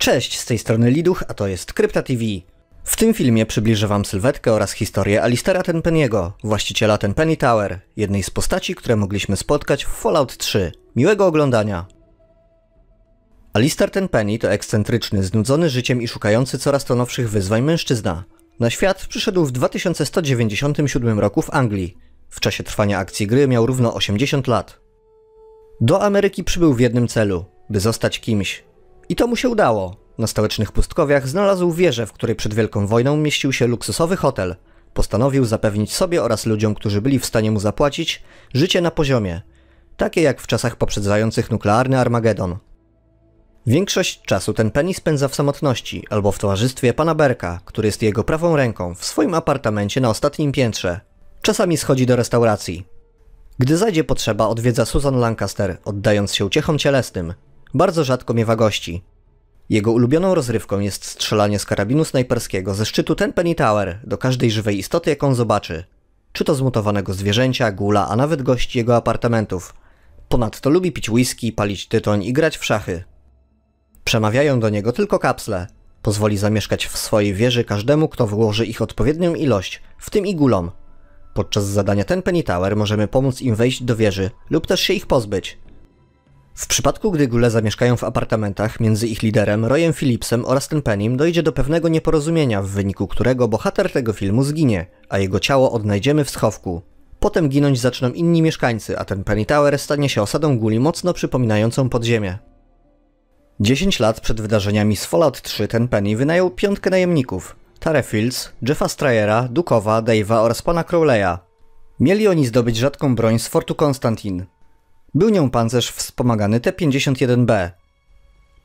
Cześć, z tej strony Liduch, a to jest Krypta TV. W tym filmie przybliżę Wam sylwetkę oraz historię Alistera Tenpenniego, właściciela Tenpenny Tower, jednej z postaci, które mogliśmy spotkać w Fallout 3. Miłego oglądania! Alistair Tenpenny to ekscentryczny, znudzony życiem i szukający coraz to nowszych wyzwań mężczyzna. Na świat przyszedł w 2197 roku w Anglii. W czasie trwania akcji gry miał równo 80 lat. Do Ameryki przybył w jednym celu, by zostać kimś, i to mu się udało. Na stołecznych pustkowiach znalazł wieżę, w której przed Wielką Wojną mieścił się luksusowy hotel. Postanowił zapewnić sobie oraz ludziom, którzy byli w stanie mu zapłacić, życie na poziomie, takie jak w czasach poprzedzających nuklearny Armagedon. Większość czasu ten Penny spędza w samotności albo w towarzystwie pana Berka, który jest jego prawą ręką w swoim apartamencie na ostatnim piętrze. Czasami schodzi do restauracji. Gdy zajdzie potrzeba, odwiedza Susan Lancaster, oddając się uciechom cielesnym, bardzo rzadko miewa gości. Jego ulubioną rozrywką jest strzelanie z karabinu snajperskiego ze szczytu Tenpenny Tower do każdej żywej istoty, jaką zobaczy. Czy to zmutowanego zwierzęcia, gula, a nawet gości jego apartamentów. Ponadto lubi pić whisky, palić tytoń i grać w szachy. Przemawiają do niego tylko kapsle. Pozwoli zamieszkać w swojej wieży każdemu, kto włoży ich odpowiednią ilość, w tym i gulom. Podczas zadania Tenpenny Tower możemy pomóc im wejść do wieży lub też się ich pozbyć. W przypadku, gdy Gule zamieszkają w apartamentach między ich liderem, Royem Phillipsem oraz Penim, dojdzie do pewnego nieporozumienia, w wyniku którego bohater tego filmu zginie, a jego ciało odnajdziemy w schowku. Potem ginąć zaczną inni mieszkańcy, a ten Penny Tower stanie się osadą guli mocno przypominającą podziemie. 10 lat przed wydarzeniami z Fallout 3 ten Penny wynajął piątkę najemników, Tare Fields, Jeffa Stryera, Dukowa, Dave'a oraz pana Crowley'a. Mieli oni zdobyć rzadką broń z Fortu Konstantin, był nią pancerz wspomagany T-51B.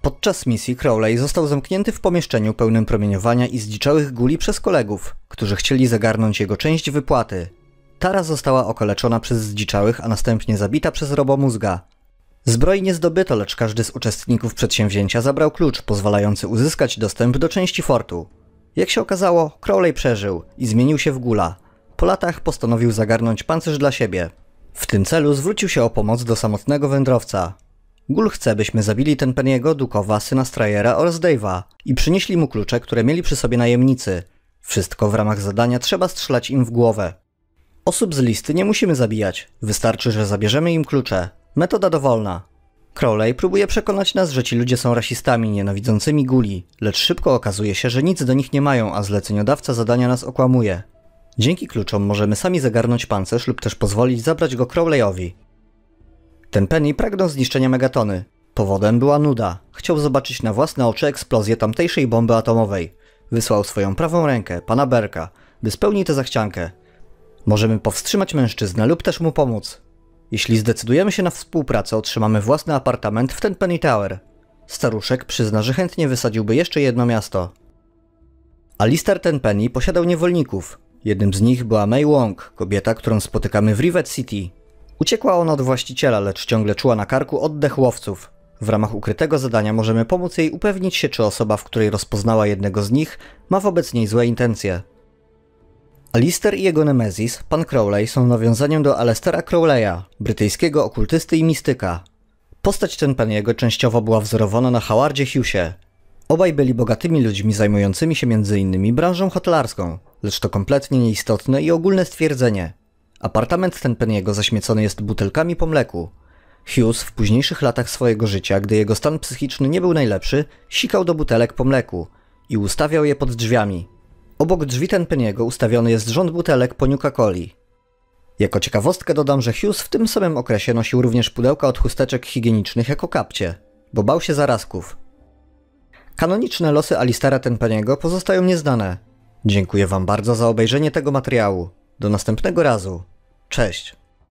Podczas misji Crowley został zamknięty w pomieszczeniu pełnym promieniowania i zdziczałych guli przez kolegów, którzy chcieli zagarnąć jego część wypłaty. Tara została okaleczona przez zdziczałych, a następnie zabita przez robomózga. Zbroi nie zdobyto, lecz każdy z uczestników przedsięwzięcia zabrał klucz pozwalający uzyskać dostęp do części fortu. Jak się okazało, Crowley przeżył i zmienił się w gula. Po latach postanowił zagarnąć pancerz dla siebie. W tym celu zwrócił się o pomoc do samotnego wędrowca. Gul chce, byśmy zabili ten Peniego, Dukowa, syna Strajera oraz Dave'a i przynieśli mu klucze, które mieli przy sobie najemnicy. Wszystko w ramach zadania trzeba strzelać im w głowę. Osób z listy nie musimy zabijać, wystarczy, że zabierzemy im klucze. Metoda dowolna. Crowley próbuje przekonać nas, że ci ludzie są rasistami nienawidzącymi guli, lecz szybko okazuje się, że nic do nich nie mają, a zleceniodawca zadania nas okłamuje. Dzięki kluczom możemy sami zagarnąć pancerz lub też pozwolić zabrać go Crowleyowi. Ten Penny pragnął zniszczenia Megatony. Powodem była nuda. Chciał zobaczyć na własne oczy eksplozję tamtejszej bomby atomowej. Wysłał swoją prawą rękę, pana Berka, by spełnić tę zachciankę. Możemy powstrzymać mężczyznę lub też mu pomóc. Jeśli zdecydujemy się na współpracę, otrzymamy własny apartament w ten Penny Tower. Staruszek przyzna, że chętnie wysadziłby jeszcze jedno miasto. Alistair Tenpenny posiadał niewolników, Jednym z nich była Mei Wong, kobieta, którą spotykamy w Rivet City. Uciekła ona od właściciela, lecz ciągle czuła na karku oddech łowców. W ramach ukrytego zadania możemy pomóc jej upewnić się, czy osoba, w której rozpoznała jednego z nich, ma wobec niej złe intencje. Alister i jego Nemezis, pan Crowley, są nawiązaniem do Alestera Crowleya, brytyjskiego okultysty i mistyka. Postać ten pan jego częściowo była wzorowana na Howardzie Hughesie, Obaj byli bogatymi ludźmi zajmującymi się m.in. branżą hotelarską, lecz to kompletnie nieistotne i ogólne stwierdzenie. Apartament ten Peniego zaśmiecony jest butelkami po mleku. Hughes w późniejszych latach swojego życia, gdy jego stan psychiczny nie był najlepszy, sikał do butelek po mleku i ustawiał je pod drzwiami. Obok drzwi ten Peniego ustawiony jest rząd butelek po Nuka-Coli. Jako ciekawostkę dodam, że Hughes w tym samym okresie nosił również pudełka od chusteczek higienicznych jako kapcie, bo bał się zarazków. Kanoniczne losy Alistara Tenpaniego pozostają nieznane. Dziękuję Wam bardzo za obejrzenie tego materiału. Do następnego razu. Cześć!